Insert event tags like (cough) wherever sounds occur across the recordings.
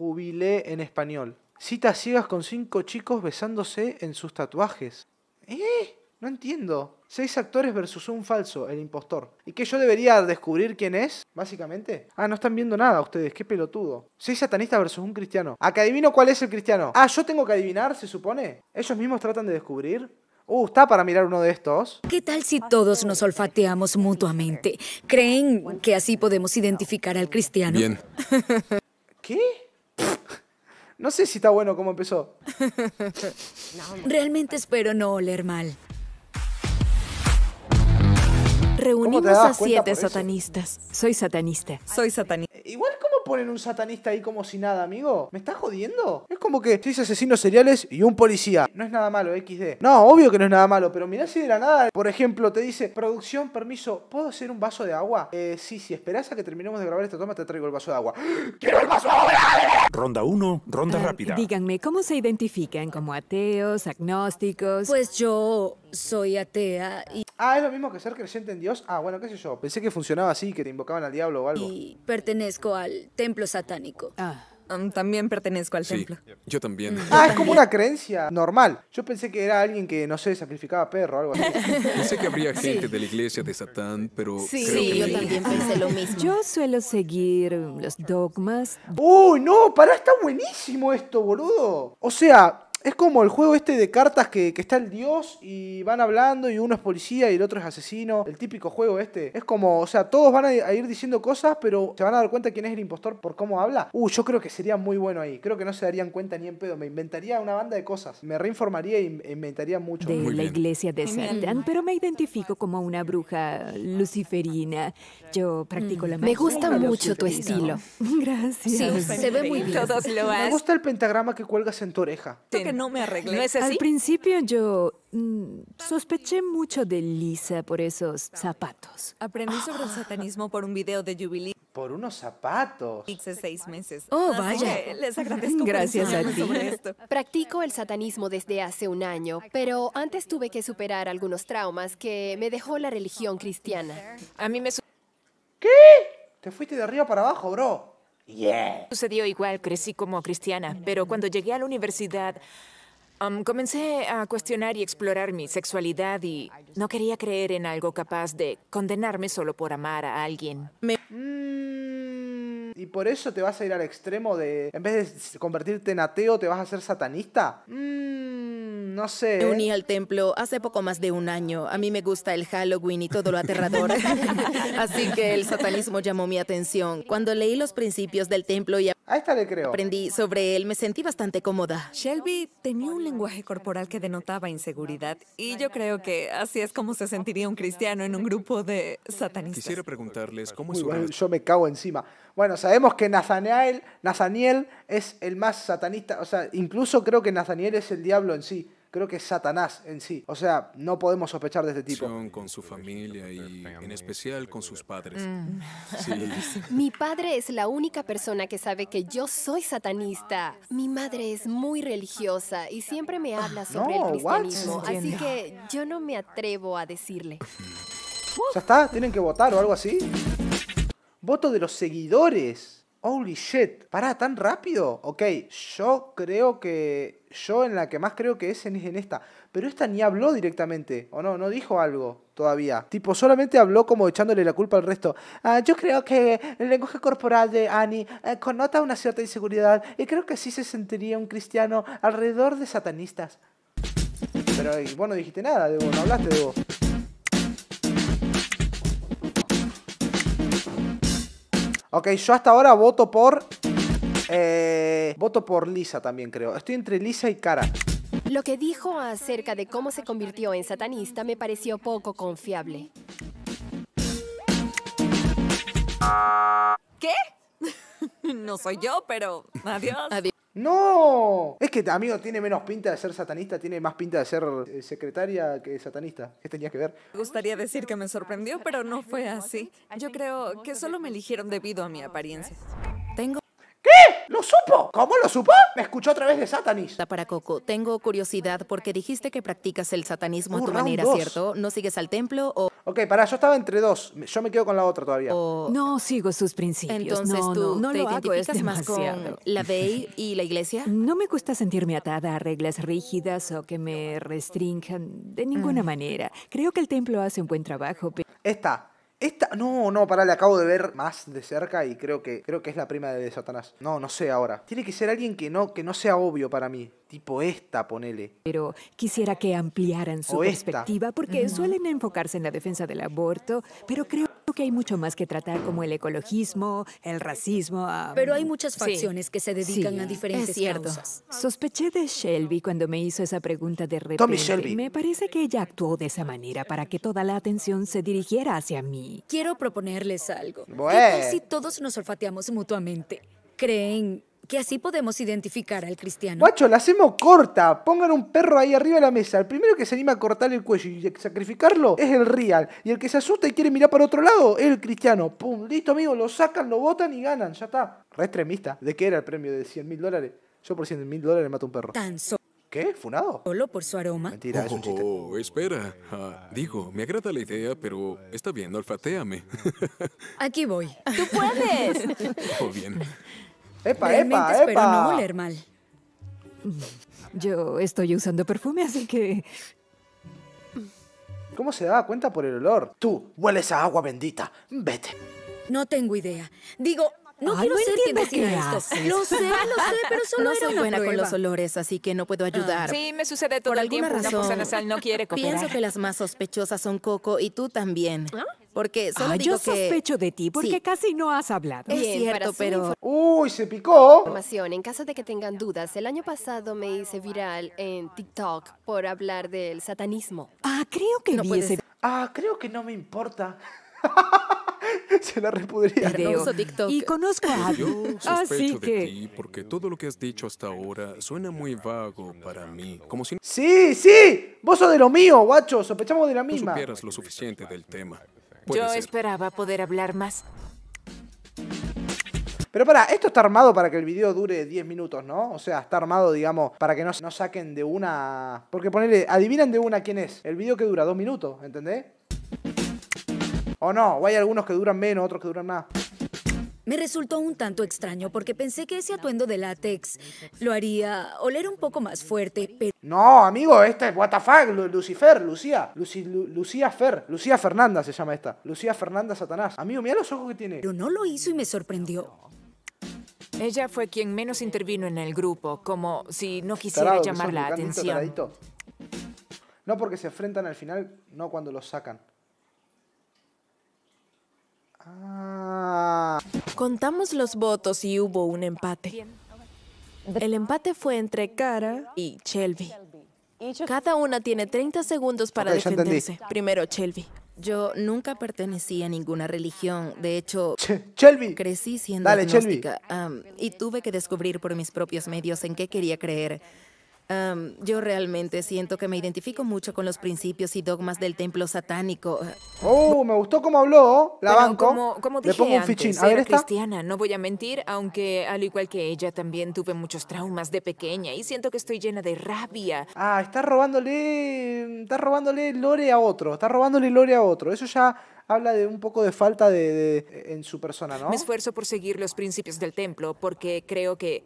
jubilé en español. Citas ciegas con cinco chicos besándose en sus tatuajes. ¿Eh? No entiendo. Seis actores versus un falso, el impostor. ¿Y que yo debería descubrir quién es? Básicamente. Ah, no están viendo nada ustedes, qué pelotudo. Seis satanistas versus un cristiano. ¿A adivino cuál es el cristiano? Ah, yo tengo que adivinar, se supone. ¿Ellos mismos tratan de descubrir? Uh, está para mirar uno de estos. ¿Qué tal si todos nos olfateamos mutuamente? ¿Creen que así podemos identificar al cristiano? Bien. (laughs) ¿Qué? No sé si está bueno cómo empezó. (laughs) Realmente espero no oler mal. Reunimos a siete satanistas. Soy satanista. Soy satanista. Igual como ponen un satanista ahí como si nada, amigo. ¿Me estás jodiendo? Es como que seis asesinos seriales y un policía. No es nada malo, XD. No, obvio que no es nada malo, pero mirá si de la nada, por ejemplo, te dice, producción, permiso, ¿puedo hacer un vaso de agua? Eh, sí, si sí, esperás a que terminemos de grabar esta toma, te traigo el vaso de agua. (gasps) ¡Quiero el vaso de agua! (laughs) Ronda 1, ronda ah, rápida. Díganme, ¿cómo se identifican como ateos, agnósticos? Pues yo soy atea y... Ah, es lo mismo que ser creyente en Dios. Ah, bueno, qué sé yo. Pensé que funcionaba así, que te invocaban al diablo o algo. Y pertenezco al templo satánico. Ah. Mm, también pertenezco al sí, Yo también. Mm. Ah, es como una creencia normal. Yo pensé que era alguien que, no sé, sacrificaba perro o algo así. (laughs) Pensé que habría gente de la iglesia de Satán, pero. Sí, sí yo también pensé lo mismo. Yo suelo seguir los dogmas. ¡Uy, no! ¡Para! Está buenísimo esto, boludo. O sea, es como el juego este de cartas que, está el dios y van hablando y uno es policía y el otro es asesino. El típico juego este. Es como, o sea, todos van a, ir diciendo cosas, pero se van a dar cuenta quién es el impostor por cómo habla. Uh, yo creo que sería muy bueno ahí. Creo que no se darían cuenta ni en pedo. Me inventaría una banda de cosas. Me reinformaría e inventaría mucho. De la iglesia de Satan pero me identifico como una bruja luciferina. Yo practico la mm. magia. Me gusta mucho tu estilo. (laughs) Gracias. Sí, se ve muy bien. lo Me gusta el pentagrama que cuelgas en tu oreja no me arreglé. Al principio yo mm, sospeché mucho de Lisa por esos zapatos. Aprendí sobre el satanismo por un video de Jubilee. Por unos zapatos. Hice seis meses. Oh, vaya. Les agradezco (laughs) Gracias a ti. Practico el satanismo desde hace un año, pero antes tuve que superar algunos traumas que me dejó la religión cristiana. A mí me ¿Te fuiste de arriba para abajo, bro? Sucedió igual, crecí como cristiana, pero cuando llegué a la universidad, um, comencé a cuestionar y explorar mi sexualidad y no quería creer en algo capaz de condenarme solo por amar a alguien. Mm, ¿Y por eso te vas a ir al extremo de, en vez de convertirte en ateo, te vas a ser satanista? mmm no sé. Me uní ¿eh? al templo hace poco más de un año. A mí me gusta el Halloween y todo lo aterrador. (laughs) Así que el satanismo llamó mi atención. Cuando leí los principios del templo y aprendí sobre él, me sentí bastante cómoda. Shelby tenía un lenguaje corporal que denotaba inseguridad y yo creo que así es como se sentiría un cristiano en un grupo de satanistas. Quisiera preguntarles cómo es su... Yo me cago encima. Bueno, sabemos que Nathaniel, Nazaniel es el más satanista, o sea, incluso creo que Nazaniel es el diablo en sí creo que es Satanás en sí. O sea, no podemos sospechar de este tipo. Con su familia y en especial con sus padres. Mm. (laughs) Mi padre es la única persona que sabe que yo soy satanista. Mi madre es muy religiosa y siempre me habla sobre el cristianismo. Así que yo no me atrevo a decirle. Ya está, tienen que votar o algo así voto de los seguidores. Holy shit, ¿para tan rápido? Ok, yo creo que. Yo en la que más creo que es en, esta. Pero esta ni habló directamente, ¿o no? No dijo algo todavía. Tipo, solamente habló como echándole la culpa al resto. Ah, yo creo que el lenguaje corporal de Annie eh, connota una cierta inseguridad y creo que así se sentiría un cristiano alrededor de satanistas. Pero bueno, dijiste nada, Debo, no hablaste, Debo. Ok, yo hasta ahora voto por... Eh, voto por Lisa también, creo. Estoy entre Lisa y Cara. Lo que dijo acerca de cómo se convirtió en satanista me pareció poco confiable. ¿Qué? (laughs) no soy yo, pero adiós. Adiós. No, es que amigo tiene menos pinta de ser satanista, tiene más pinta de ser eh, secretaria que satanista. ¿Qué tenía que ver? Me gustaría decir que me sorprendió, pero no fue así. Yo creo que solo me eligieron debido a mi apariencia. Tengo ¡Lo supo! ¿Cómo lo supo? Me escuchó a través de Satanis. Para Coco, tengo curiosidad porque dijiste que practicas el satanismo a tu manera, ¿cierto? ¿No sigues al templo o...? Ok, para yo estaba entre dos. Yo me quedo con la otra todavía. No sigo sus principios. Entonces tú no, te identificas más con la ley (laughs) y la iglesia. No me gusta sentirme atada a reglas rígidas o que me restrinjan de ninguna mm. manera. Creo que el templo hace un buen trabajo. Pero... Esta, no, no, pará, la acabo de ver más de cerca y creo que, creo que es la prima de Satanás. No, no sé ahora. Tiene que ser alguien que no, que no sea obvio para mí. Tipo esta, ponele. Pero quisiera que ampliaran su perspectiva porque suelen enfocarse en la defensa del aborto, pero creo que hay mucho más que tratar como el ecologismo, el racismo. Pero hay muchas facciones que se dedican a diferentes es Sospeché de Shelby cuando me hizo esa pregunta de repente. Me parece que ella actuó de esa manera para que toda la atención se dirigiera hacia mí. Quiero proponerles algo. Bueno. ¿Qué si todos nos olfateamos mutuamente? ¿Creen que así podemos identificar al cristiano. Guacho, la hacemos corta. Pongan un perro ahí arriba de la mesa. El primero que se anima a cortar el cuello y sacrificarlo es el real. Y el que se asusta y quiere mirar para otro lado es el cristiano. Pum, listo, amigo. Lo sacan, lo botan y ganan. Ya está. Re extremista. ¿De qué era el premio de 100 mil dólares? Yo por 100 mil dólares mato un perro. Tan ¿Qué? ¿Funado? Solo por su aroma. Mentira, es un chiste. Oh, espera. Ah, digo, me agrada la idea, pero está bien, olfateame. (laughs) Aquí voy. ¡Tú puedes! (laughs) Oh, bien. Epa, epa, epa, espero no oler mal. Yo estoy usando perfume, así que... ¿Cómo se da cuenta por el olor? Tú, hueles a agua bendita. Vete. No tengo idea. Digo, no quiero ser quien decida esto. Lo sé, lo sé, pero solo No era soy una buena con los olores, así que no puedo ah. ayudar. sí, me sucede todo Por el alguna tiempo. razón. no quiere cooperar. Pienso que las más sospechosas son Coco y tú también. ¿Ah? Porque ah, yo sospecho de ti porque casi no has hablado. Es cierto, pero... ¡Uy, se picó! Información. En caso de que tengan dudas, el año pasado me hice viral en TikTok por hablar del satanismo. Ah, creo que no Ah, creo que no me importa. (laughs) se la repudría. Y conozco a Abby. Yo sospecho Así de ti porque todo lo que has dicho hasta ahora suena muy vago para mí. Como si... ¡Sí, sí! Vos sos de lo mío, guacho. Sospechamos de la misma. No supieras lo suficiente del tema. Yo esperaba poder hablar más. Pero para, esto está armado para que el video dure 10 minutos, ¿no? O sea, está armado, digamos, para que no, no saquen de una. Porque ponerle, adivinan de una quién es. El video que dura 2 minutos, ¿entendés? O no, o hay algunos que duran menos, otros que duran más. Me resultó un tanto extraño porque pensé que ese atuendo de látex lo haría oler un poco más fuerte, pero... No, amigo, esta es WTF, Lucifer, Lucía, Lucía Fer, Lucía Fernanda se llama esta, Lucía Fernanda Satanás. Amigo, mira los ojos que tiene. Pero no lo hizo y me sorprendió. Ella fue quien menos intervino en el grupo, como si no quisiera llamar la atención. No porque se enfrentan al final, no cuando los sacan. Contamos los votos y hubo un empate. El empate fue entre Cara y Shelby. Cada una tiene 30 segundos para defenderse. Primero Shelby. Yo nunca pertenecí a ninguna religión. De hecho, crecí siendo Dale, y tuve que descubrir por mis propios medios en qué quería creer yo realmente siento que me identifico mucho con los principios y dogmas del templo satánico. Oh, me gustó cómo habló la banco. Como, como dije Le pongo un cristiana, no voy a mentir, aunque al igual que ella también tuve muchos traumas de pequeña y siento que estoy llena de rabia. Ah, está robándole, está robándole lore a otro, está robándole lore a otro. Eso ya habla de un poco de falta de en su persona, ¿no? Me esfuerzo por seguir los principios del templo porque creo que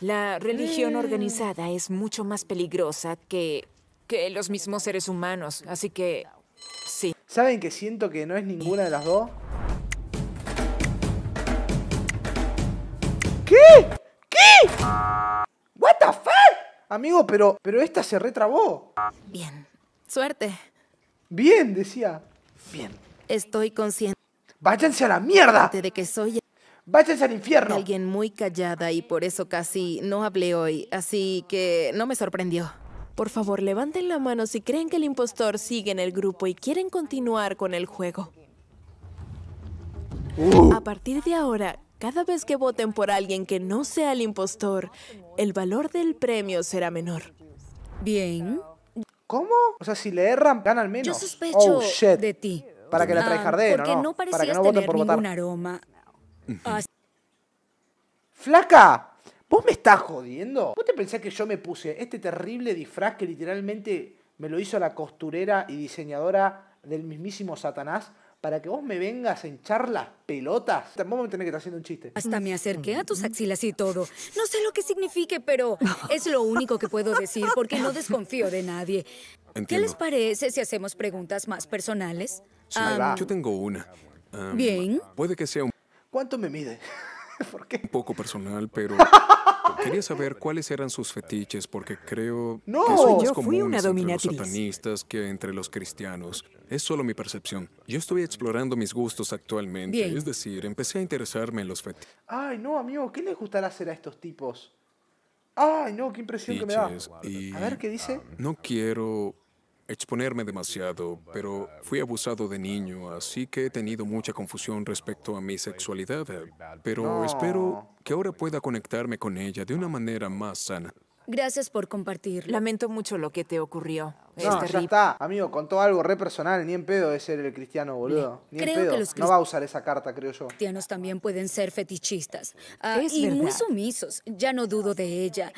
la religión eh. organizada es mucho más peligrosa que, que los mismos seres humanos, así que sí. ¿Saben que siento que no es ninguna de las dos? ¿Qué? ¿Qué? ¿What the fuck? Amigo, pero, pero esta se retrabó. Bien. Suerte. Bien, decía. Bien. Estoy consciente. Váyanse a la mierda. De que soy Váyanse al infierno. Alguien muy callada y por eso casi no hablé hoy, así que no me sorprendió. Por favor, levanten la mano si creen que el impostor sigue en el grupo y quieren continuar con el juego. Uh. A partir de ahora, cada vez que voten por alguien que no sea el impostor, el valor del premio será menor. Bien. ¿Cómo? O sea, si le erran, gana al menos. Yo sospecho oh, de ti. Para que la ah, traiga de ¿no? porque no? no para que no tener por votar. aroma Ah, Flaca, ¿vos me estás jodiendo? ¿Vos te pensás que yo me puse este terrible disfraz que literalmente me lo hizo la costurera y diseñadora del mismísimo Satanás para que vos me vengas a hinchar las pelotas. Vos me tenés que estar haciendo un chiste. Hasta me acerqué a tus axilas y todo. No sé lo que signifique, pero (laughs) es lo único que puedo decir porque no desconfío de nadie. ¿Qué les parece si hacemos preguntas más personales? yo tengo una. bien. Puede que sea un... ¿Cuánto me mide? (laughs) ¿Por qué? Un poco personal, pero quería saber cuáles eran sus fetiches porque creo no, que yo fui una dominatriz. los satanistas que entre los cristianos. Es solo mi percepción. Yo estoy explorando mis gustos actualmente, es decir, empecé a interesarme en los fetiches. Ay, no, amigo, ¿qué les gustará hacer a estos tipos? Ay, no, qué impresión que me da. a ver qué dice. No quiero exponerme demasiado, pero fui abusado de niño, así que he tenido mucha confusión respecto a mi sexualidad, pero espero que ahora pueda conectarme con ella de una manera más sana. Gracias por compartir. Lamento mucho lo que te ocurrió. ya está. Amigo, contó algo re personal. Ni en pedo de ser el cristiano, boludo. no va a usar esa carta, creo yo. cristianos también pueden ser fetichistas. Ah, y muy sumisos. Ya no dudo de ella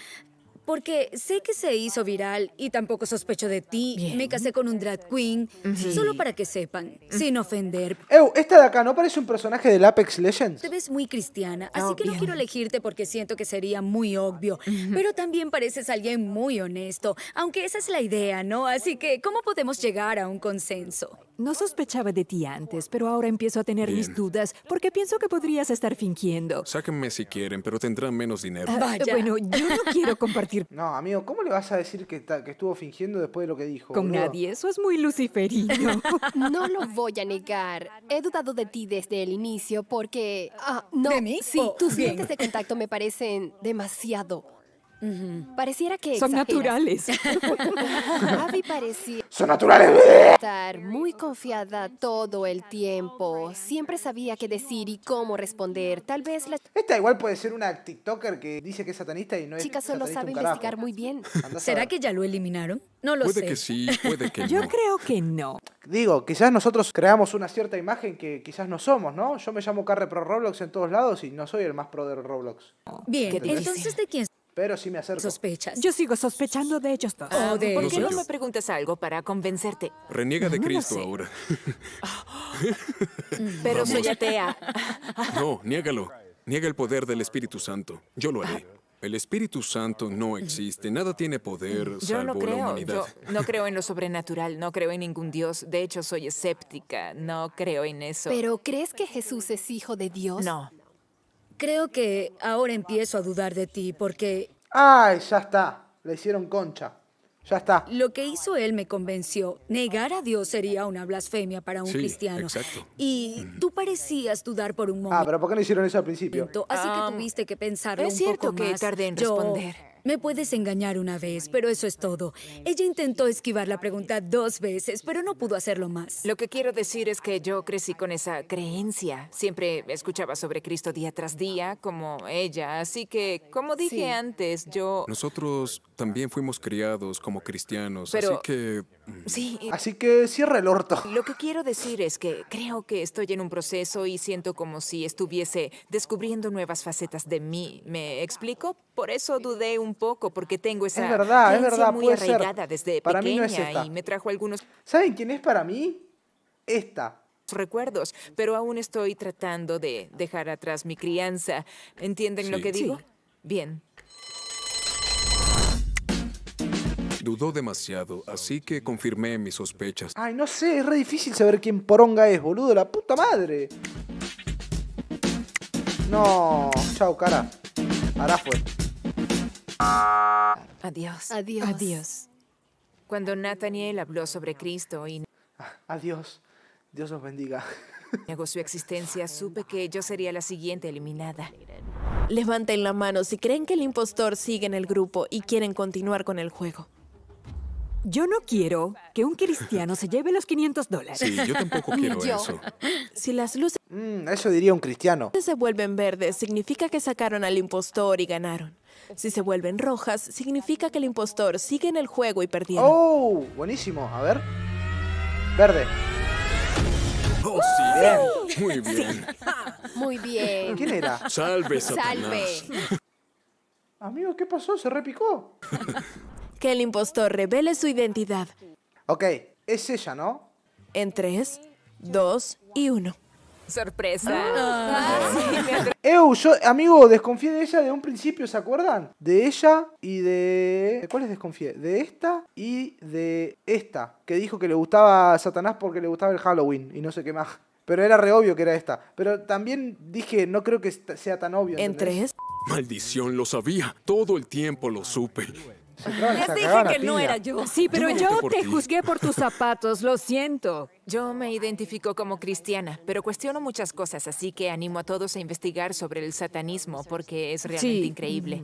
porque sé que se hizo viral y tampoco sospecho de ti. Me casé con un drag queen, solo para que sepan, sin ofender. Ew, esta de acá no parece un personaje del Apex Legends. Te ves muy cristiana, oh, así que no quiero elegirte porque siento que sería muy obvio. Pero también pareces alguien muy honesto, aunque esa es la idea, ¿no? Así que, ¿cómo podemos llegar a un consenso? No sospechaba de ti antes, pero ahora empiezo a tener mis dudas porque pienso que podrías estar fingiendo. Sáquenme si quieren, pero tendrán menos dinero. Ah, Vaya. Bueno, yo no quiero compartir. (laughs) No, amigo, ¿cómo le vas a decir que, estuvo fingiendo después de lo que dijo? Con nadie, eso es muy luciferino. (laughs) no lo voy a negar. He dudado de ti desde el inicio porque... Ah, no. ¿De mí? Sí, oh, tus lentes de contacto me parecen demasiado Pareciera que. Son naturales. Abby (laughs) parecía. ¡Son naturales! Estar muy confiada todo el tiempo. Siempre sabía qué decir y cómo responder. Tal vez la. Esta igual puede ser una TikToker que dice que es satanista y no es. Chica solo sabe investigar muy bien. ¿Será que ya lo eliminaron? No lo sé. Puede que sí, puede que (laughs) no. Yo creo que no. Digo, quizás nosotros creamos una cierta imagen que quizás no somos, ¿no? Yo me llamo Carre Pro Roblox en todos lados y no soy el más pro de Roblox. Bien, entonces, ¿de quién pero si me acerco. Sospechas. Yo sigo sospechando de ellos dos. Ah, ¿Por qué no me preguntas algo para convencerte? Reniega de Cristo ahora. (laughs) Pero soy atea. no, niégalo. Niega el poder del Espíritu Santo. Yo lo haré. El Espíritu Santo no existe, nada tiene poder Yo creo. la humanidad. Yo no creo en lo sobrenatural, no creo en ningún Dios. De hecho, soy escéptica, no creo en eso. ¿Pero crees que Jesús es hijo de Dios? No. Creo que ahora empiezo a dudar de ti porque... ¡Ay, ya está! Le hicieron concha. Ya está. Lo que hizo él me convenció. Negar a Dios sería una blasfemia para un cristiano. Exacto. Y tú parecías dudar por un ah, momento. Ah, pero ¿por qué no hicieron eso al principio? Así que ah, tuviste que pensar Es cierto que tardé en responder. Me puedes engañar una vez, pero eso es todo. Ella intentó esquivar la pregunta dos veces, pero no pudo hacerlo más. Lo que quiero decir es que yo crecí con esa creencia. Siempre escuchaba sobre Cristo día tras día, como ella. Así que, como dije antes, yo... Nosotros también fuimos criados como cristianos, así que Sí. Eh, Así que cierra el orto. Lo que quiero decir es que creo que estoy en un proceso y siento como si estuviese descubriendo nuevas facetas de mí. ¿Me explico? Por eso dudé un poco, porque tengo esa es verdad, es verdad, muy puede arraigada desde para pequeña mí y me trajo algunos... ¿Saben quién es para mí? Esta recuerdos, pero aún estoy tratando de dejar atrás mi crianza. ¿Entienden lo que digo? Sí. Bien dudó demasiado, así que confirmé mis sospechas. Ay, no sé, es re difícil saber quién poronga es, boludo, la puta madre. No, chao, cara. Ahora fue. Adiós. Adiós. Adiós. Cuando Nathaniel habló sobre Cristo y... Ah, adiós. Dios los bendiga. (laughs) Negó su existencia, supe que yo sería la siguiente eliminada. Levanten la mano si creen que el impostor sigue en el grupo y quieren continuar con el juego. Yo no quiero que un cristiano se lleve los 500 dólares. Sí, yo tampoco quiero eso. Si las luces mmm, eso diría un cristiano. Si se vuelven verdes, significa que sacaron al impostor y ganaron. Si se vuelven rojas, significa que el impostor sigue en el juego y perdió ¡Oh! Buenísimo. A ver. Verde. Oh, sí. Bien. Muy bien. Muy bien. ¿Quién era? Salve, Satanás. Salve. (laughs) Amigo, ¿qué pasó? ¿Se repicó? que el impostor revele su identidad. Ok, es ella, ¿no? En 3, 2 y 1. Sorpresa. Ah. Ah, yo, amigo, desconfié de ella de un principio, ¿se acuerdan? De ella y de. ¿De cuáles desconfié? De esta y de esta, que dijo que le gustaba a Satanás porque le gustaba el Halloween y no sé qué más. Pero era re obvio que era esta. Pero también dije, no creo que sea tan obvio. En tres. Maldición, lo sabía. Todo el tiempo lo supe. Ya dije que no era yo. Sí, pero yo, te juzgué por tus zapatos, lo siento. Yo me identifico como cristiana, pero cuestiono muchas cosas, así que animo a todos a investigar sobre el satanismo porque es realmente increíble.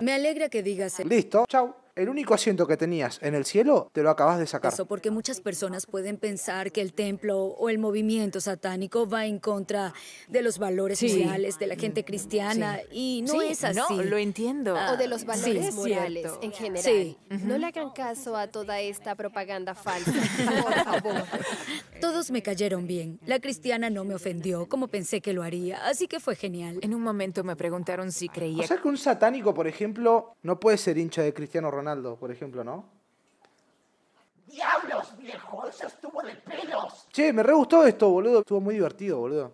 Me alegra que digas. eso. Listo, chao el único asiento que tenías en el cielo te lo acabas de sacar. Eso porque muchas personas pueden pensar que el templo o el movimiento satánico va en contra de los valores sociales morales de la gente cristiana y no es así. No, lo entiendo. o de los valores morales en general. No le hagan caso a toda esta propaganda falsa, (laughs) por favor. Todos me cayeron bien. La cristiana no me ofendió como pensé que lo haría, así que fue genial. En un momento me preguntaron si creía... O sea que un satánico, por ejemplo, no puede ser hincha de Cristiano Ronaldo, por ejemplo, ¿no? ¡Diablos, viejo! Se estuvo de pelos! Che, me re gustó esto, boludo. Estuvo muy divertido, boludo.